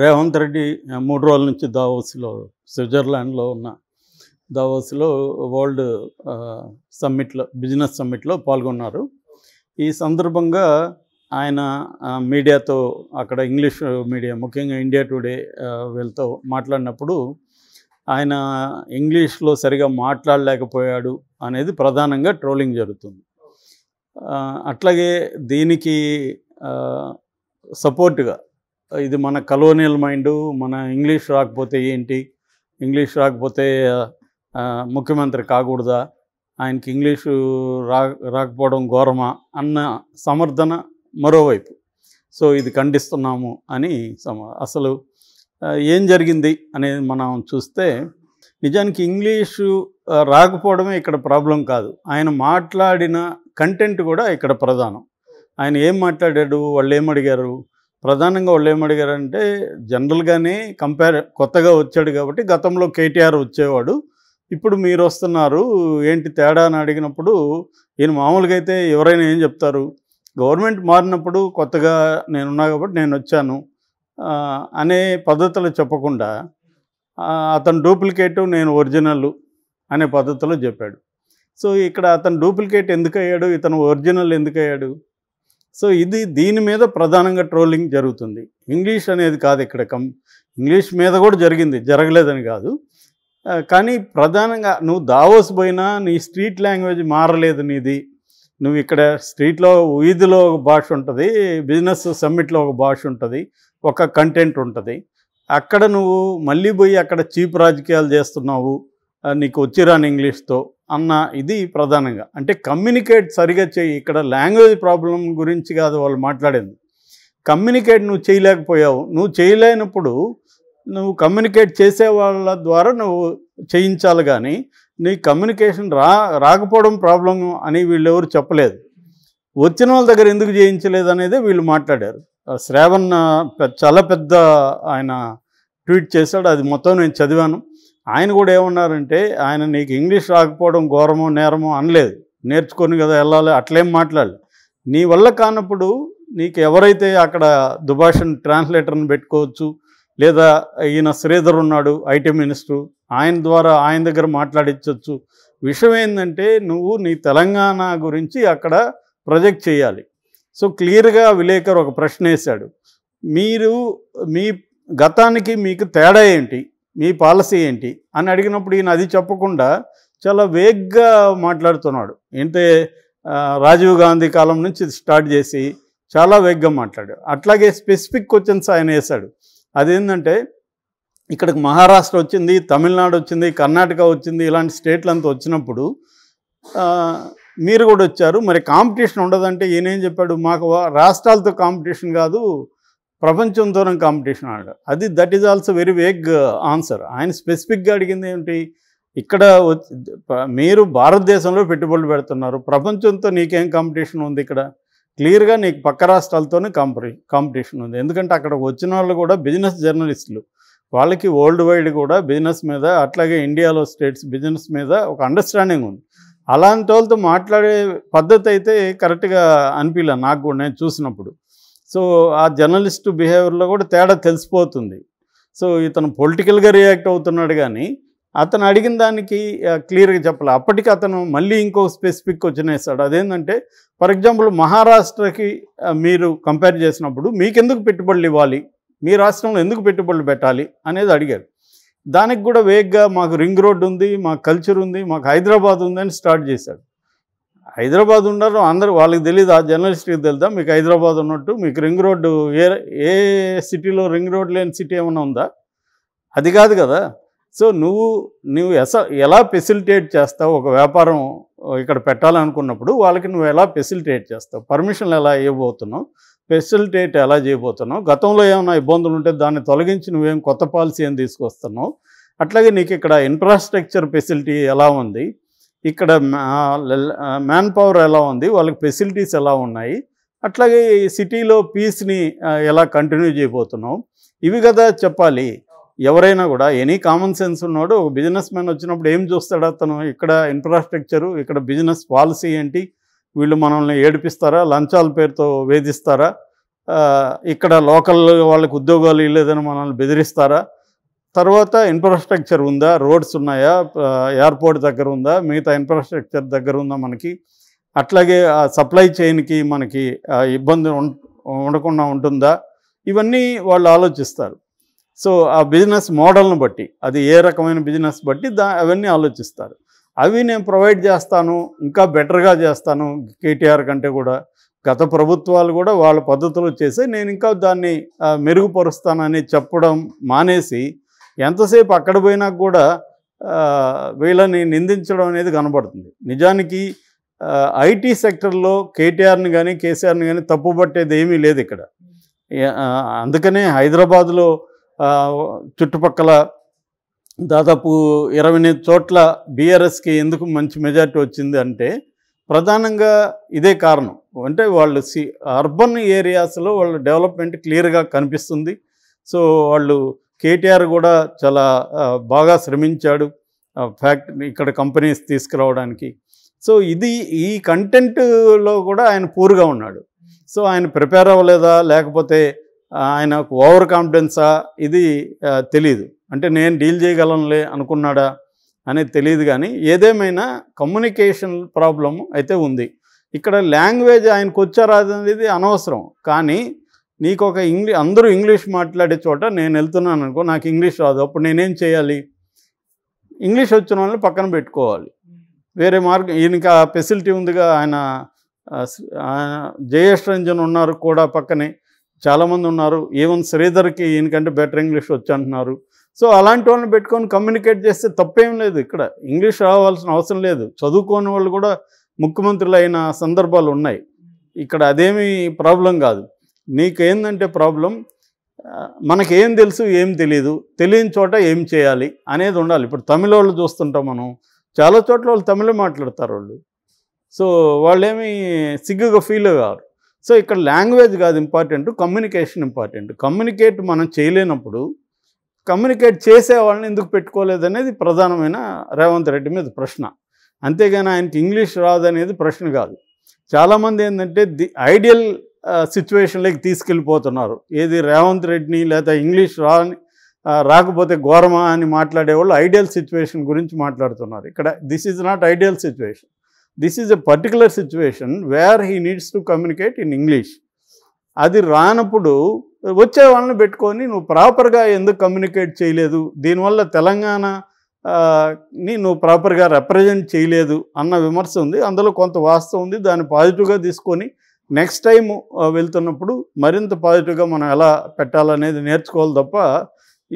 రేవంత్ రెడ్డి మూడు రోజుల నుంచి దావోస్లో స్విట్జర్లాండ్లో ఉన్న దావోస్లో వరల్డ్ సమ్మిట్లో బిజినెస్ సమ్మిట్లో పాల్గొన్నారు ఈ సందర్భంగా ఆయన మీడియాతో అక్కడ ఇంగ్లీష్ మీడియా ముఖ్యంగా ఇండియా టుడే వీళ్ళతో మాట్లాడినప్పుడు ఆయన ఇంగ్లీష్లో సరిగా మాట్లాడలేకపోయాడు అనేది ప్రధానంగా ట్రోలింగ్ జరుగుతుంది అట్లాగే దీనికి సపోర్ట్గా ఇది మన కలోనియల్ మైండ్ మన ఇంగ్లీష్ రాకపోతే ఏంటి ఇంగ్లీష్ రాకపోతే ముఖ్యమంత్రి కాకూడదా ఆయనకి ఇంగ్లీషు రా రాకపోవడం ఘోరమా అన్న సమర్థన మరోవైపు సో ఇది ఖండిస్తున్నాము అని సమ అసలు ఏం జరిగింది అనేది మనం చూస్తే నిజానికి ఇంగ్లీషు రాకపోవడమే ఇక్కడ ప్రాబ్లం కాదు ఆయన మాట్లాడిన కంటెంట్ కూడా ఇక్కడ ప్రధానం ఆయన ఏం మాట్లాడాడు వాళ్ళు ఏం అడిగారు ప్రధానంగా వాళ్ళు ఏమడిగారంటే జనరల్గానే కంపేర్ కొత్తగా వచ్చాడు కాబట్టి గతంలో కేటీఆర్ వచ్చేవాడు ఇప్పుడు మీరు వస్తున్నారు ఏంటి తేడా అని అడిగినప్పుడు ఈయన మామూలుగా అయితే ఎవరైనా ఏం చెప్తారు గవర్నమెంట్ మారినప్పుడు కొత్తగా నేనున్నా కాబట్టి నేను వచ్చాను అనే పద్ధతులు చెప్పకుండా అతను డూప్లికేట్ నేను ఒరిజినల్ అనే పద్ధతిలో చెప్పాడు సో ఇక్కడ అతను డూప్లికేట్ ఎందుకు అయ్యాడు ఇతను ఒరిజినల్ ఎందుకు అయ్యాడు సో ఇది దీని మీద ప్రధానంగా ట్రోలింగ్ జరుగుతుంది ఇంగ్లీష్ అనేది కాదు ఇక్కడ కం ఇంగ్లీష్ మీద కూడా జరిగింది జరగలేదని కాదు కానీ ప్రధానంగా నువ్వు దావోస్ పోయినా నీ స్ట్రీట్ లాంగ్వేజ్ మారలేదు నీది నువ్వు ఇక్కడ స్ట్రీట్లో వీధిలో ఒక భాష ఉంటుంది బిజినెస్ సమ్మిట్లో ఒక భాష ఉంటుంది ఒక కంటెంట్ ఉంటుంది అక్కడ నువ్వు మళ్ళీ పోయి అక్కడ చీప్ రాజకీయాలు చేస్తున్నావు నీకు వచ్చిరాని ఇంగ్లీష్తో అన్న ఇది ప్రధానంగా అంటే కమ్యూనికేట్ సరిగా చేయి ఇక్కడ లాంగ్వేజ్ ప్రాబ్లం గురించి కాదు వాళ్ళు మాట్లాడేది కమ్యూనికేట్ నువ్వు చేయలేకపోయావు నువ్వు చేయలేనప్పుడు నువ్వు కమ్యూనికేట్ చేసే వాళ్ళ ద్వారా నువ్వు చేయించాలి కానీ నీ కమ్యూనికేషన్ రా రాకపోవడం ప్రాబ్లం అని వీళ్ళు ఎవరు చెప్పలేదు వచ్చిన వాళ్ళ దగ్గర ఎందుకు చేయించలేదు అనేది వీళ్ళు మాట్లాడారు శ్రావణ్ చాలా పెద్ద ఆయన ట్వీట్ చేశాడు అది మొత్తం నేను చదివాను ఆయన కూడా ఏమన్నారంటే ఆయన నీకు ఇంగ్లీష్ రాకపోవడం ఘోరమో నేరమో అనలేదు నేర్చుకొని కదా వెళ్ళాలి అట్లేం మాట్లాడాలి నీ వల్ల కానప్పుడు నీకు ఎవరైతే అక్కడ దుభాషన్ ట్రాన్స్లేటర్ని పెట్టుకోవచ్చు లేదా ఈయన శ్రీధర్ ఉన్నాడు ఐటీ మినిస్టరు ఆయన ద్వారా ఆయన దగ్గర మాట్లాడించవచ్చు విషయం ఏంటంటే నువ్వు నీ తెలంగాణ గురించి అక్కడ ప్రొజెక్ట్ చేయాలి సో క్లియర్గా విలేకరు ఒక ప్రశ్న వేశాడు మీరు మీ గతానికి మీకు తేడా ఏంటి మీ పాలసీ ఏంటి అని అడిగినప్పుడు ఈయన అది చెప్పకుండా చాలా వేగ్గా మాట్లాడుతున్నాడు ఇంతే రాజీవ్ గాంధీ కాలం నుంచి స్టార్ట్ చేసి చాలా వేగ్గా మాట్లాడాడు అట్లాగే స్పెసిఫిక్ క్వశ్చన్స్ ఆయన వేశాడు అదేంటంటే ఇక్కడికి మహారాష్ట్ర వచ్చింది తమిళనాడు వచ్చింది కర్ణాటక వచ్చింది ఇలాంటి స్టేట్లంతా వచ్చినప్పుడు మీరు కూడా వచ్చారు మరి కాంపిటీషన్ ఉండదంటే ఈయనేం చెప్పాడు మాకు రాష్ట్రాలతో కాంపిటీషన్ కాదు ప్రపంచంతో కాంపిటీషన్ అన్నాడు అది that is also very vague answer ఆయన స్పెసిఫిక్గా అడిగింది ఏమిటి ఇక్కడ మీరు భారతదేశంలో పెట్టుబడులు పెడుతున్నారు ప్రపంచంతో నీకేం కాంపిటీషన్ ఉంది ఇక్కడ క్లియర్గా నీకు పక్క రాష్ట్రాలతోనే కాంపి కాంపిటీషన్ ఉంది ఎందుకంటే అక్కడ వచ్చిన వాళ్ళు కూడా బిజినెస్ జర్నలిస్టులు వాళ్ళకి వరల్డ్ వైడ్ కూడా బిజినెస్ మీద అట్లాగే ఇండియాలో స్టేట్స్ బిజినెస్ మీద ఒక అండర్స్టాండింగ్ ఉంది అలాంటి వాళ్ళతో మాట్లాడే పద్ధతి అయితే కరెక్ట్గా అనిపించలే నాకు కూడా నేను చూసినప్పుడు సో ఆ జర్నలిస్టు బిహేవియర్లో కూడా తేడా తెలిసిపోతుంది సో ఇతను పొలిటికల్గా రియాక్ట్ అవుతున్నాడు కానీ అతను అడిగిన దానికి క్లియర్గా చెప్పాలి అప్పటికి అతను మళ్ళీ ఇంకో స్పెసిఫిక్ వచ్చినేస్తాడు అదేంటంటే ఫర్ ఎగ్జాంపుల్ మహారాష్ట్రకి మీరు కంపేర్ చేసినప్పుడు మీకెందుకు పెట్టుబడులు ఇవ్వాలి మీ రాష్ట్రంలో ఎందుకు పెట్టుబడులు పెట్టాలి అనేది అడిగారు దానికి కూడా వేగ్గా మాకు రింగ్ రోడ్ ఉంది మాకు కల్చర్ ఉంది మాకు హైదరాబాద్ ఉంది అని స్టార్ట్ చేశాడు హైదరాబాద్ ఉన్నారు అందరు వాళ్ళకి తెలియదు ఆ జర్నలిస్ట్కి తెలుదా మీకు హైదరాబాద్ ఉన్నట్టు మీకు రింగ్ రోడ్డు ఏ ఏ సిటీలో రింగ్ రోడ్ లేని సిటీ ఏమైనా ఉందా అది కాదు కదా సో నువ్వు నువ్వు ఎస ఎలా ఫెసిలిటేట్ చేస్తావు ఒక వ్యాపారం ఇక్కడ పెట్టాలనుకున్నప్పుడు వాళ్ళకి నువ్వు ఎలా ఫెసిలిటేట్ చేస్తావు పర్మిషన్లు ఎలా ఇవ్వబోతున్నావు ఫెసిలిటేట్ ఎలా చేయబోతున్నావు గతంలో ఏమైనా ఇబ్బందులు ఉంటే దాన్ని తొలగించి నువ్వేం కొత్త పాలసీ ఏం తీసుకొస్తున్నావు అట్లాగే నీకు ఇక్కడ ఇన్ఫ్రాస్ట్రక్చర్ ఫెసిలిటీ ఎలా ఉంది ఇక్కడ మ్యాన్ పవర్ ఎలా ఉంది వాళ్ళకి ఫెసిలిటీస్ ఎలా ఉన్నాయి అట్లాగే సిటీలో పీస్ని ఎలా కంటిన్యూ చేయబోతున్నాం ఇవి కదా చెప్పాలి ఎవరైనా కూడా ఎనీ కామన్ సెన్స్ ఉన్నాడు ఒక బిజినెస్ మ్యాన్ వచ్చినప్పుడు ఏం చూస్తాడు అతను ఇక్కడ ఇన్ఫ్రాస్ట్రక్చరు ఇక్కడ బిజినెస్ పాలసీ ఏంటి వీళ్ళు మనల్ని ఏడిపిస్తారా లంచాల పేరుతో వేధిస్తారా ఇక్కడ లోకల్ వాళ్ళకు ఉద్యోగాలు ఇల్లేదని మనల్ని బెదిరిస్తారా తర్వాత ఇన్ఫ్రాస్ట్రక్చర్ ఉందా రోడ్స్ ఉన్నాయా ఎయిర్పోర్ట్ దగ్గర ఉందా మిగతా ఇన్ఫ్రాస్ట్రక్చర్ దగ్గర ఉందా మనకి అట్లాగే సప్లై చైన్కి మనకి ఇబ్బంది ఉండకుండా ఉంటుందా ఇవన్నీ వాళ్ళు ఆలోచిస్తారు సో ఆ బిజినెస్ మోడల్ను బట్టి అది ఏ రకమైన బిజినెస్ బట్టి దా అవన్నీ ఆలోచిస్తారు అవి నేను ప్రొవైడ్ చేస్తాను ఇంకా బెటర్గా చేస్తాను కేటీఆర్ కంటే కూడా గత ప్రభుత్వాలు కూడా వాళ్ళ పద్ధతులు చేసి నేను ఇంకా దాన్ని మెరుగుపరుస్తానని చెప్పడం మానేసి ఎంతసేపు అక్కడ పోయినా కూడా వీళ్ళని నిందించడం అనేది కనబడుతుంది నిజానికి ఐటీ సెక్టర్లో కేటీఆర్ని కానీ కేసీఆర్ని కానీ పట్టేది ఏమీ లేదు ఇక్కడ అందుకనే హైదరాబాద్లో చుట్టుపక్కల దాదాపు ఇరవై ఎనిమిది చోట్ల బీఆర్ఎస్కి ఎందుకు మంచి మెజార్టీ వచ్చింది అంటే ప్రధానంగా ఇదే కారణం అంటే వాళ్ళు సి అర్బన్ ఏరియాస్లో వాళ్ళ డెవలప్మెంట్ క్లియర్గా కనిపిస్తుంది సో వాళ్ళు కేటీఆర్ కూడా చాలా బాగా శ్రమించాడు ఫ్యాక్ట్ ఇక్కడ కంపెనీస్ తీసుకురావడానికి సో ఇది ఈ కంటెంట్లో కూడా ఆయన పూర్గా ఉన్నాడు సో ఆయన ప్రిపేర్ అవ్వలేదా లేకపోతే ఆయనకు ఓవర్ కాన్ఫిడెన్సా ఇది తెలీదు అంటే నేను డీల్ చేయగలనులే అనుకున్నాడా అనేది తెలియదు కానీ ఏదేమైనా కమ్యూనికేషన్ ప్రాబ్లం అయితే ఉంది ఇక్కడ లాంగ్వేజ్ ఆయనకు వచ్చారా అనేది అనవసరం కానీ నీకు ఒక ఇంగ్లీ అందరూ ఇంగ్లీష్ మాట్లాడే చోట నేను వెళ్తున్నాను అనుకో నాకు ఇంగ్లీష్ రాదు అప్పుడు నేనేం చేయాలి ఇంగ్లీష్ వచ్చిన వాళ్ళని పక్కన పెట్టుకోవాలి వేరే మార్గం ఈయనకి ఆ ఫెసిలిటీ ఉందిగా ఆయన జయేష్ రంజన్ ఉన్నారు కూడా పక్కనే చాలామంది ఉన్నారు ఈవెన్ శ్రీధర్కి ఈయనకంటే బెటర్ ఇంగ్లీష్ వచ్చి అంటున్నారు సో అలాంటి వాళ్ళని పెట్టుకొని కమ్యూనికేట్ చేస్తే తప్పేం లేదు ఇక్కడ ఇంగ్లీష్ రావాల్సిన అవసరం లేదు చదువుకోని వాళ్ళు కూడా ముఖ్యమంత్రులు అయిన సందర్భాలు ఉన్నాయి ఇక్కడ అదేమీ ప్రాబ్లం కాదు ఏంటంటే ప్రాబ్లం మనకి ఏం తెలుసు ఏం తెలియదు తెలియని చోట ఏం చేయాలి అనేది ఉండాలి ఇప్పుడు తమిళ వాళ్ళు చూస్తుంటాం మనం చాలా చోట్ల వాళ్ళు తమిళ మాట్లాడతారు వాళ్ళు సో వాళ్ళేమి సిగ్గుగా ఫీల్ కారు సో ఇక్కడ లాంగ్వేజ్ కాదు ఇంపార్టెంట్ కమ్యూనికేషన్ ఇంపార్టెంట్ కమ్యూనికేట్ మనం చేయలేనప్పుడు కమ్యూనికేట్ చేసే వాళ్ళని ఎందుకు పెట్టుకోలేదనేది ప్రధానమైన రేవంత్ రెడ్డి మీద ప్రశ్న అంతేగాని ఆయనకి ఇంగ్లీష్ రాదనేది ప్రశ్న కాదు చాలామంది ఏంటంటే ది ఐడియల్ సిచ్యువేషన్లోకి తీసుకెళ్ళిపోతున్నారు ఏది రేవంత్ రెడ్డిని లేదా ఇంగ్లీష్ రాని రాకపోతే ఘోరమా అని మాట్లాడేవాళ్ళు ఐడియల్ సిచ్యువేషన్ గురించి మాట్లాడుతున్నారు ఇక్కడ this is not ideal situation this is a particular situation where he needs to communicate in English అది రానప్పుడు వచ్చే వాళ్ళని పెట్టుకొని నువ్వు ప్రాపర్గా ఎందుకు కమ్యూనికేట్ చేయలేదు దీనివల్ల తెలంగాణ ని నువ్వు ప్రాపర్గా రిప్రజెంట్ చేయలేదు అన్న విమర్శ ఉంది అందులో కొంత వాస్తవం ఉంది దాన్ని పాజిటివ్గా తీసుకొని నెక్స్ట్ టైం వెళ్తున్నప్పుడు మరింత పాజిటివ్గా మనం ఎలా పెట్టాలనేది నేర్చుకోవాలి తప్ప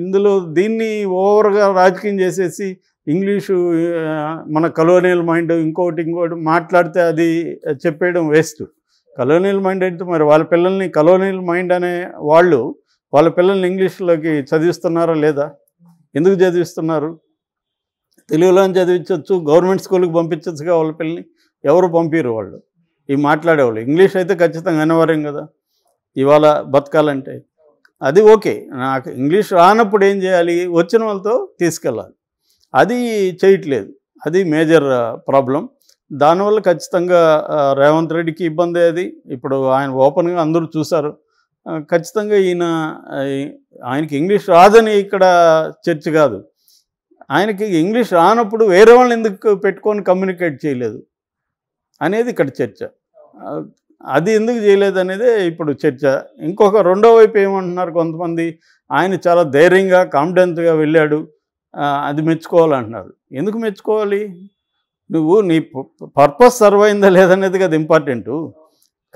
ఇందులో దీన్ని ఓవర్గా రాజకీయం చేసేసి ఇంగ్లీషు మన కలోనియల్ మైండ్ ఇంకోటి ఇంకోటి మాట్లాడితే అది చెప్పేయడం వేస్ట్ కలోనియల్ మైండ్ అంటే మరి వాళ్ళ పిల్లల్ని కలోనియల్ మైండ్ అనే వాళ్ళు వాళ్ళ పిల్లల్ని ఇంగ్లీష్లోకి చదివిస్తున్నారా లేదా ఎందుకు చదివిస్తున్నారు తెలుగులోనే చదివించవచ్చు గవర్నమెంట్ స్కూల్కి పంపించవచ్చుగా వాళ్ళ పిల్లల్ని ఎవరు పంపారు వాళ్ళు ఇవి మాట్లాడేవాళ్ళు ఇంగ్లీష్ అయితే ఖచ్చితంగా అనివార్యం కదా ఇవాళ బతకాలంటే అది ఓకే నాకు ఇంగ్లీష్ రానప్పుడు ఏం చేయాలి వచ్చిన వాళ్ళతో తీసుకెళ్ళాలి అది చేయట్లేదు అది మేజర్ ప్రాబ్లం దానివల్ల ఖచ్చితంగా రేవంత్ రెడ్డికి ఇబ్బంది అది ఇప్పుడు ఆయన ఓపెన్గా అందరూ చూశారు ఖచ్చితంగా ఈయన ఆయనకి ఇంగ్లీష్ రాదని ఇక్కడ చర్చ కాదు ఆయనకి ఇంగ్లీష్ రానప్పుడు వేరే వాళ్ళని ఎందుకు పెట్టుకొని కమ్యూనికేట్ చేయలేదు అనేది ఇక్కడ చర్చ అది ఎందుకు చేయలేదనేదే ఇప్పుడు చర్చ ఇంకొక రెండో వైపు ఏమంటున్నారు కొంతమంది ఆయన చాలా ధైర్యంగా కాన్ఫిడెన్స్గా వెళ్ళాడు అది మెచ్చుకోవాలంటున్నారు ఎందుకు మెచ్చుకోవాలి నువ్వు నీ పర్పస్ సర్వ్ అయిందా లేదనేది కదా ఇంపార్టెంటు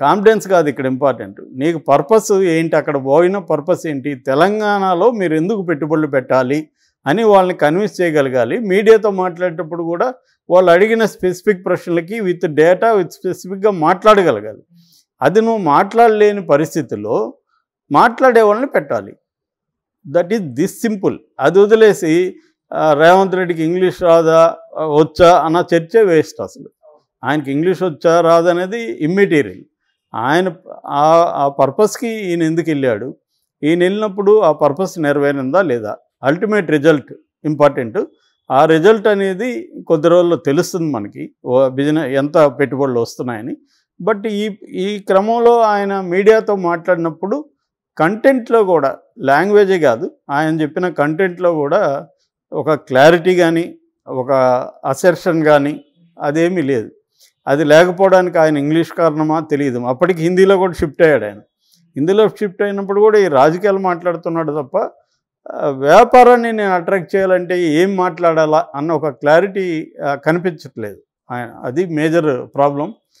కాన్ఫిడెన్స్ కాదు ఇక్కడ ఇంపార్టెంట్ నీకు పర్పస్ ఏంటి అక్కడ పోయిన పర్పస్ ఏంటి తెలంగాణలో మీరు ఎందుకు పెట్టుబడులు పెట్టాలి అని వాళ్ళని కన్విన్స్ చేయగలగాలి మీడియాతో మాట్లాడేటప్పుడు కూడా వాళ్ళు అడిగిన స్పెసిఫిక్ ప్రశ్నలకి విత్ డేటా విత్ స్పెసిఫిక్గా మాట్లాడగలగాలి అది నువ్వు మాట్లాడలేని పరిస్థితిలో మాట్లాడే వాళ్ళని పెట్టాలి దట్ ఈజ్ దిస్ సింపుల్ అది వదిలేసి రేవంత్ రెడ్డికి ఇంగ్లీష్ రాదా వచ్చా అన్న చర్చ వేస్ట్ అసలు ఆయనకి ఇంగ్లీష్ వచ్చా అనేది ఇమ్మీటీరియల్ ఆయన ఆ పర్పస్కి ఈయన ఎందుకు వెళ్ళాడు ఈయన వెళ్ళినప్పుడు ఆ పర్పస్ నెరవేరిందా లేదా అల్టిమేట్ రిజల్ట్ ఇంపార్టెంట్ ఆ రిజల్ట్ అనేది కొద్ది రోజుల్లో తెలుస్తుంది మనకి బిజినెస్ ఎంత పెట్టుబడులు వస్తున్నాయని బట్ ఈ ఈ క్రమంలో ఆయన మీడియాతో మాట్లాడినప్పుడు కంటెంట్లో కూడా లాంగ్వేజే కాదు ఆయన చెప్పిన కంటెంట్లో కూడా ఒక క్లారిటీ కానీ ఒక అసెర్షన్ కానీ అదేమీ లేదు అది లేకపోవడానికి ఆయన ఇంగ్లీష్ కారణమా తెలియదు అప్పటికి హిందీలో కూడా షిఫ్ట్ అయ్యాడు ఆయన హిందీలో షిఫ్ట్ అయినప్పుడు కూడా ఈ రాజకీయాలు మాట్లాడుతున్నాడు తప్ప వ్యాపారాన్ని నేను అట్రాక్ట్ చేయాలంటే ఏం మాట్లాడాలా అన్న ఒక క్లారిటీ కనిపించట్లేదు ఆయన అది మేజర్ ప్రాబ్లం